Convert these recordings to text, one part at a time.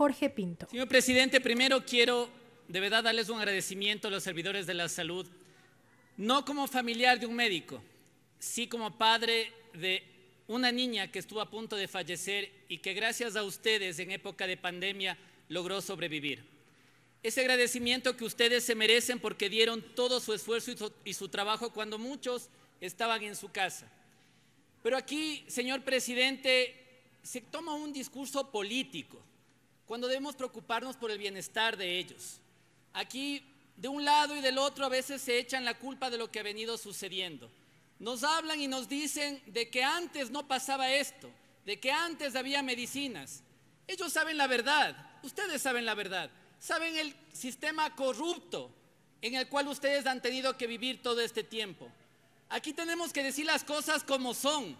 Jorge Pinto. Señor presidente, primero quiero de verdad darles un agradecimiento a los servidores de la salud, no como familiar de un médico, sí como padre de una niña que estuvo a punto de fallecer y que gracias a ustedes en época de pandemia logró sobrevivir. Ese agradecimiento que ustedes se merecen porque dieron todo su esfuerzo y su, y su trabajo cuando muchos estaban en su casa. Pero aquí, señor presidente, se toma un discurso político cuando debemos preocuparnos por el bienestar de ellos. Aquí, de un lado y del otro, a veces se echan la culpa de lo que ha venido sucediendo. Nos hablan y nos dicen de que antes no pasaba esto, de que antes había medicinas. Ellos saben la verdad, ustedes saben la verdad, saben el sistema corrupto en el cual ustedes han tenido que vivir todo este tiempo. Aquí tenemos que decir las cosas como son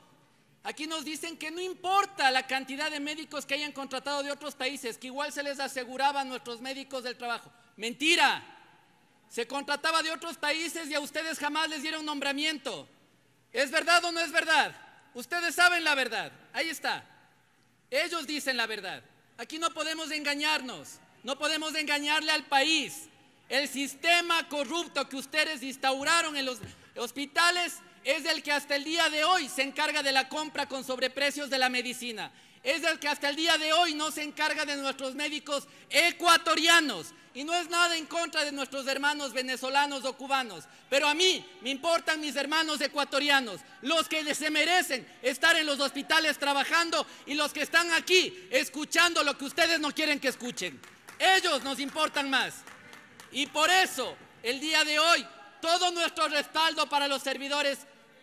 Aquí nos dicen que no importa la cantidad de médicos que hayan contratado de otros países, que igual se les aseguraba a nuestros médicos del trabajo. Mentira. Se contrataba de otros países y a ustedes jamás les dieron nombramiento. ¿Es verdad o no es verdad? Ustedes saben la verdad. Ahí está. Ellos dicen la verdad. Aquí no podemos engañarnos. No podemos engañarle al país. El sistema corrupto que ustedes instauraron en los, Hospitales es el que hasta el día de hoy se encarga de la compra con sobreprecios de la medicina. Es el que hasta el día de hoy no se encarga de nuestros médicos ecuatorianos. Y no es nada en contra de nuestros hermanos venezolanos o cubanos. Pero a mí me importan mis hermanos ecuatorianos, los que se merecen estar en los hospitales trabajando y los que están aquí escuchando lo que ustedes no quieren que escuchen. Ellos nos importan más. Y por eso el día de hoy todo nuestro respaldo para los servidores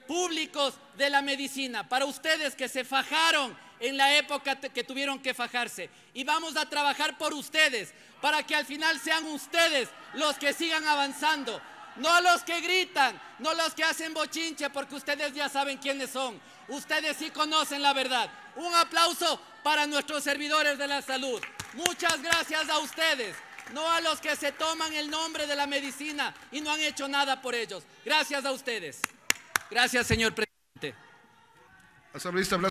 públicos de la medicina, para ustedes que se fajaron en la época que tuvieron que fajarse. Y vamos a trabajar por ustedes, para que al final sean ustedes los que sigan avanzando. No los que gritan, no los que hacen bochinche, porque ustedes ya saben quiénes son. Ustedes sí conocen la verdad. Un aplauso para nuestros servidores de la salud. Muchas gracias a ustedes no a los que se toman el nombre de la medicina y no han hecho nada por ellos. Gracias a ustedes. Gracias, señor presidente.